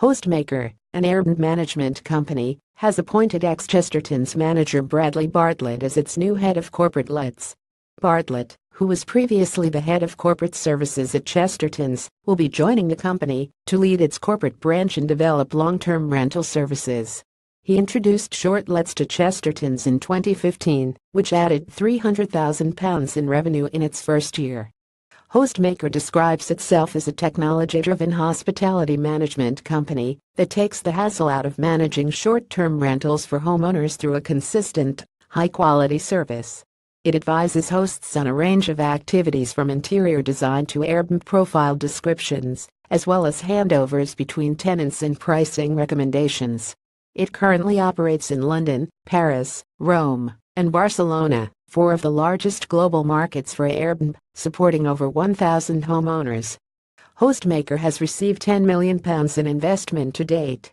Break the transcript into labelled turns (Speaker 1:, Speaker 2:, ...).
Speaker 1: Hostmaker, an urban management company, has appointed ex-Chesterton's manager Bradley Bartlett as its new head of corporate lets. Bartlett, who was previously the head of corporate services at Chesterton's, will be joining the company to lead its corporate branch and develop long-term rental services. He introduced short lets to Chesterton's in 2015, which added £300,000 in revenue in its first year. Hostmaker describes itself as a technology-driven hospitality management company that takes the hassle out of managing short-term rentals for homeowners through a consistent, high-quality service. It advises hosts on a range of activities from interior design to Airbnb profile descriptions, as well as handovers between tenants and pricing recommendations. It currently operates in London, Paris, Rome, and Barcelona four of the largest global markets for Airbnb, supporting over 1,000 homeowners. Hostmaker has received £10 million in investment to date.